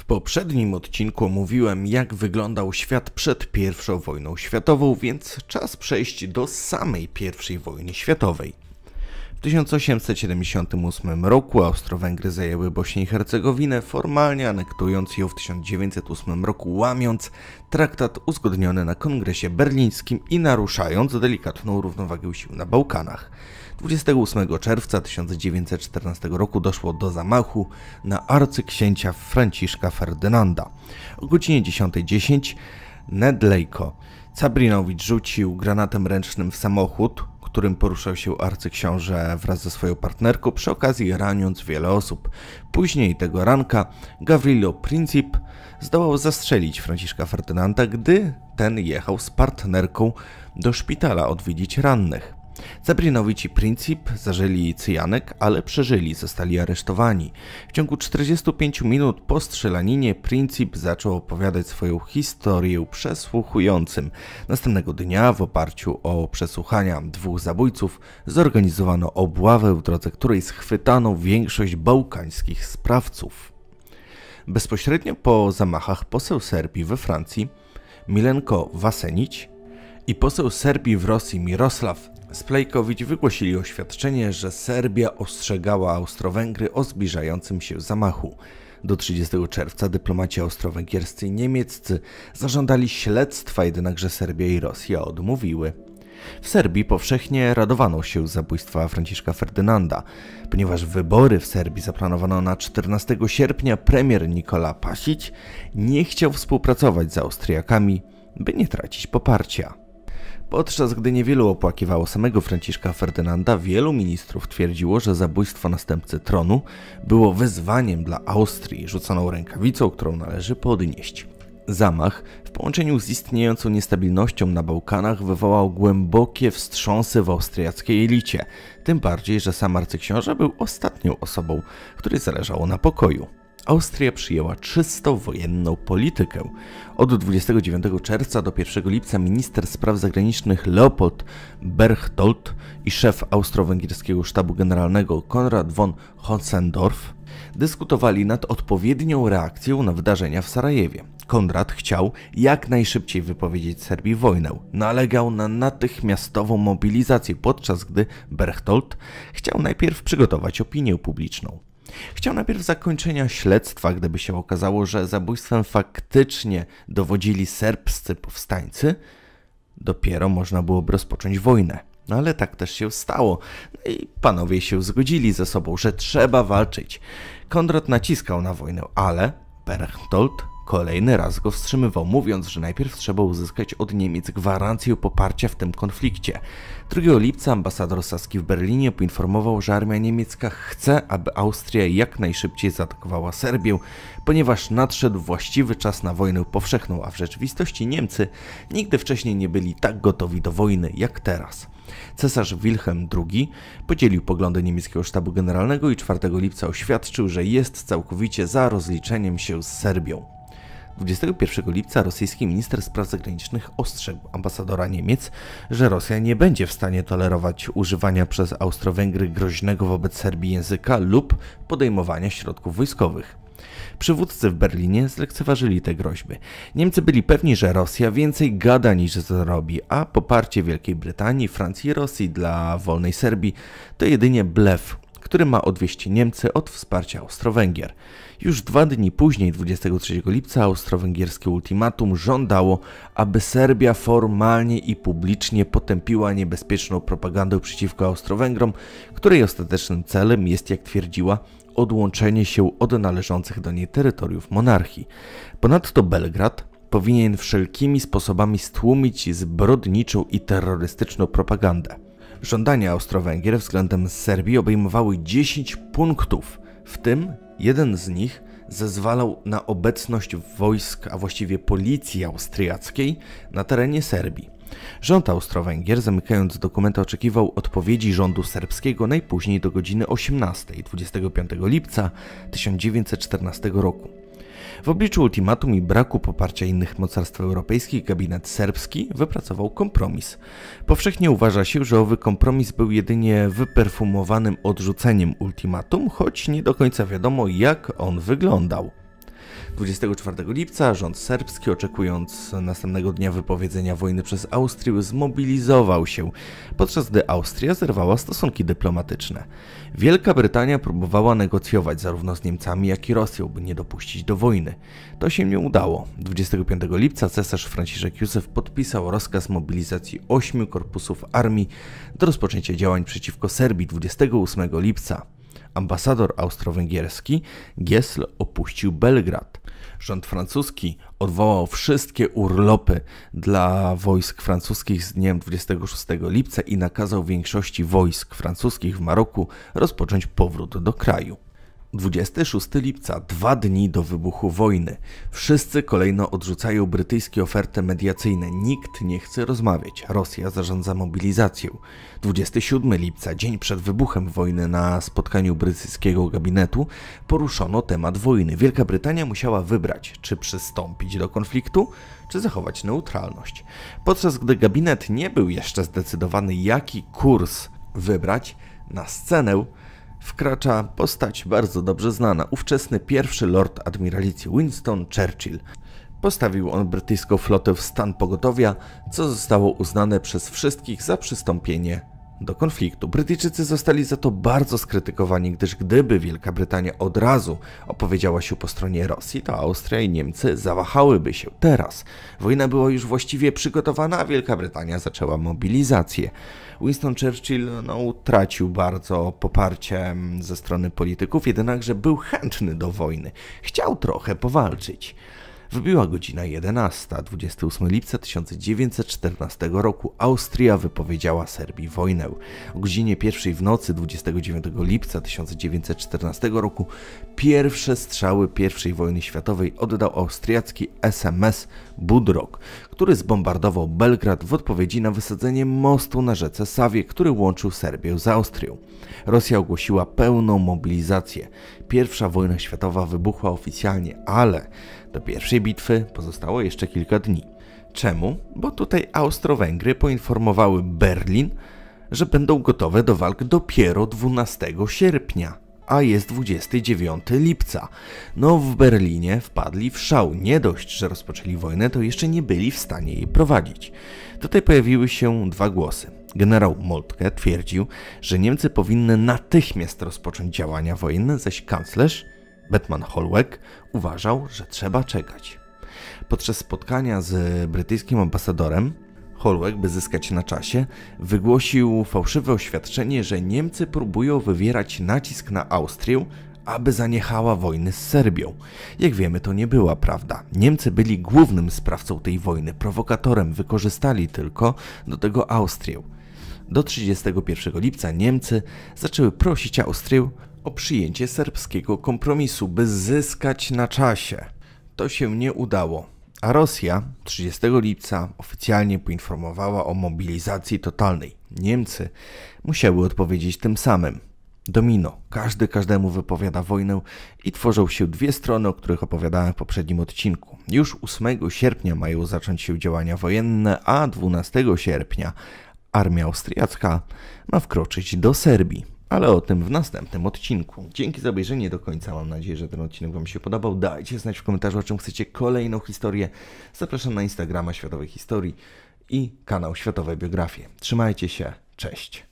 W poprzednim odcinku mówiłem, jak wyglądał świat przed I wojną światową, więc czas przejść do samej I wojny światowej. W 1878 roku Austro-Węgry zajęły Bośnię i Hercegowinę, formalnie anektując ją w 1908 roku, łamiąc traktat uzgodniony na kongresie berlińskim i naruszając delikatną równowagę sił na Bałkanach. 28 czerwca 1914 roku doszło do zamachu na arcyksięcia Franciszka Ferdynanda. O godzinie 10.10 .10 Ned Lejko Cabrinowicz rzucił granatem ręcznym w samochód, którym poruszał się arcyksiąże wraz ze swoją partnerką, przy okazji raniąc wiele osób. Później tego ranka Gavrilo Princip zdołał zastrzelić Franciszka Ferdynanda, gdy ten jechał z partnerką do szpitala odwiedzić rannych. Cebrinowici Princip zażeli cyjanek, ale przeżyli, zostali aresztowani. W ciągu 45 minut po strzelaninie Princip zaczął opowiadać swoją historię przesłuchującym. Następnego dnia w oparciu o przesłuchania dwóch zabójców zorganizowano obławę, w drodze której schwytano większość bałkańskich sprawców. Bezpośrednio po zamachach poseł Serbii we Francji Milenko Vasenić i poseł Serbii w Rosji Mirosław Splejkowicz wygłosili oświadczenie, że Serbia ostrzegała Austro-Węgry o zbliżającym się zamachu. Do 30 czerwca dyplomaci austro-węgierscy i niemieccy zażądali śledztwa, jednakże Serbia i Rosja odmówiły. W Serbii powszechnie radowano się zabójstwa Franciszka Ferdynanda. Ponieważ wybory w Serbii zaplanowano na 14 sierpnia, premier Nikola Pasić nie chciał współpracować z Austriakami, by nie tracić poparcia. Podczas gdy niewielu opłakiwało samego Franciszka Ferdynanda, wielu ministrów twierdziło, że zabójstwo następcy tronu było wyzwaniem dla Austrii, rzuconą rękawicą, którą należy podnieść. Zamach, w połączeniu z istniejącą niestabilnością na Bałkanach, wywołał głębokie wstrząsy w austriackiej elicie, tym bardziej, że sam arcyksiąże był ostatnią osobą, której zależało na pokoju. Austria przyjęła czysto wojenną politykę. Od 29 czerwca do 1 lipca minister spraw zagranicznych Leopold Berchtold i szef austro-węgierskiego sztabu generalnego Konrad von Hotzendorf dyskutowali nad odpowiednią reakcją na wydarzenia w Sarajewie. Konrad chciał jak najszybciej wypowiedzieć Serbii wojnę. Nalegał na natychmiastową mobilizację, podczas gdy Berchtold chciał najpierw przygotować opinię publiczną. Chciał najpierw zakończenia śledztwa, gdyby się okazało, że zabójstwem faktycznie dowodzili serbscy powstańcy, dopiero można byłoby rozpocząć wojnę. No ale tak też się stało. No i panowie się zgodzili ze sobą, że trzeba walczyć. Konrad naciskał na wojnę, ale Berchtold Kolejny raz go wstrzymywał, mówiąc, że najpierw trzeba uzyskać od Niemiec gwarancję poparcia w tym konflikcie. 2 lipca ambasador Saski w Berlinie poinformował, że armia niemiecka chce, aby Austria jak najszybciej zaatakowała Serbię, ponieważ nadszedł właściwy czas na wojnę powszechną, a w rzeczywistości Niemcy nigdy wcześniej nie byli tak gotowi do wojny jak teraz. Cesarz Wilhelm II podzielił poglądy niemieckiego sztabu generalnego i 4 lipca oświadczył, że jest całkowicie za rozliczeniem się z Serbią. 21 lipca rosyjski minister spraw zagranicznych ostrzegł ambasadora Niemiec, że Rosja nie będzie w stanie tolerować używania przez Austro-Węgry groźnego wobec Serbii języka lub podejmowania środków wojskowych. Przywódcy w Berlinie zlekceważyli te groźby. Niemcy byli pewni, że Rosja więcej gada niż zrobi, a poparcie Wielkiej Brytanii, Francji i Rosji dla wolnej Serbii to jedynie blef, który ma odwieść Niemcy od wsparcia Austro-Węgier. Już dwa dni później, 23 lipca, austro-węgierskie ultimatum żądało, aby Serbia formalnie i publicznie potępiła niebezpieczną propagandę przeciwko Austro-Węgrom, której ostatecznym celem jest, jak twierdziła, odłączenie się od należących do niej terytoriów monarchii. Ponadto Belgrad powinien wszelkimi sposobami stłumić zbrodniczą i terrorystyczną propagandę. Żądania Austro-Węgier względem Serbii obejmowały 10 punktów, w tym jeden z nich zezwalał na obecność wojsk, a właściwie policji austriackiej na terenie Serbii. Rząd Austro-Węgier, zamykając dokumenty, oczekiwał odpowiedzi rządu serbskiego najpóźniej do godziny 18, 25 lipca 1914 roku. W obliczu ultimatum i braku poparcia innych mocarstw europejskich gabinet serbski wypracował kompromis. Powszechnie uważa się, że owy kompromis był jedynie wyperfumowanym odrzuceniem ultimatum, choć nie do końca wiadomo jak on wyglądał. 24 lipca rząd serbski, oczekując następnego dnia wypowiedzenia wojny przez Austrię, zmobilizował się, podczas gdy Austria zerwała stosunki dyplomatyczne. Wielka Brytania próbowała negocjować zarówno z Niemcami, jak i Rosją, by nie dopuścić do wojny. To się nie udało. 25 lipca cesarz Franciszek Józef podpisał rozkaz mobilizacji ośmiu korpusów armii do rozpoczęcia działań przeciwko Serbii 28 lipca ambasador austro-węgierski, Giesl opuścił Belgrad. Rząd francuski odwołał wszystkie urlopy dla wojsk francuskich z dniem 26 lipca i nakazał większości wojsk francuskich w Maroku rozpocząć powrót do kraju. 26 lipca, dwa dni do wybuchu wojny, wszyscy kolejno odrzucają brytyjskie oferty mediacyjne. Nikt nie chce rozmawiać. Rosja zarządza mobilizacją. 27 lipca, dzień przed wybuchem wojny, na spotkaniu brytyjskiego gabinetu poruszono temat wojny. Wielka Brytania musiała wybrać, czy przystąpić do konfliktu, czy zachować neutralność. Podczas gdy gabinet nie był jeszcze zdecydowany, jaki kurs wybrać, na scenę wkracza postać bardzo dobrze znana, ówczesny pierwszy lord admiralicji Winston Churchill. Postawił on brytyjską flotę w stan pogotowia, co zostało uznane przez wszystkich za przystąpienie do konfliktu. Brytyjczycy zostali za to bardzo skrytykowani, gdyż gdyby Wielka Brytania od razu opowiedziała się po stronie Rosji, to Austria i Niemcy zawahałyby się teraz. Wojna była już właściwie przygotowana, a Wielka Brytania zaczęła mobilizację. Winston Churchill no, utracił bardzo poparcie mm, ze strony polityków, jednakże był chętny do wojny. Chciał trochę powalczyć. Wybiła godzina 11. 28 lipca 1914 roku Austria wypowiedziała Serbii wojnę. O godzinie pierwszej w nocy 29 lipca 1914 roku pierwsze strzały I wojny światowej oddał austriacki SMS Budrok, który zbombardował Belgrad w odpowiedzi na wysadzenie mostu na rzece Sawie, który łączył Serbię z Austrią. Rosja ogłosiła pełną mobilizację. I wojna światowa wybuchła oficjalnie, ale do pierwszej bitwy pozostało jeszcze kilka dni. Czemu? Bo tutaj Austro-Węgry poinformowały Berlin, że będą gotowe do walk dopiero 12 sierpnia, a jest 29 lipca. No w Berlinie wpadli w szał. Nie dość, że rozpoczęli wojnę, to jeszcze nie byli w stanie jej prowadzić. Tutaj pojawiły się dwa głosy. Generał Moltke twierdził, że Niemcy powinny natychmiast rozpocząć działania wojenne, zaś kanclerz Bettman Holweg uważał, że trzeba czekać. Podczas spotkania z brytyjskim ambasadorem Holweg, by zyskać na czasie, wygłosił fałszywe oświadczenie, że Niemcy próbują wywierać nacisk na Austrię, aby zaniechała wojny z Serbią. Jak wiemy, to nie była prawda. Niemcy byli głównym sprawcą tej wojny, prowokatorem, wykorzystali tylko do tego Austrię do 31 lipca Niemcy zaczęły prosić Austrię o przyjęcie serbskiego kompromisu, by zyskać na czasie. To się nie udało, a Rosja 30 lipca oficjalnie poinformowała o mobilizacji totalnej. Niemcy musiały odpowiedzieć tym samym. Domino. Każdy każdemu wypowiada wojnę i tworzą się dwie strony, o których opowiadałem w poprzednim odcinku. Już 8 sierpnia mają zacząć się działania wojenne, a 12 sierpnia armia austriacka ma wkroczyć do Serbii. Ale o tym w następnym odcinku. Dzięki za obejrzenie do końca. Mam nadzieję, że ten odcinek Wam się podobał. Dajcie znać w komentarzu, o czym chcecie kolejną historię. Zapraszam na Instagrama Światowej Historii i kanał Światowej Biografie. Trzymajcie się. Cześć.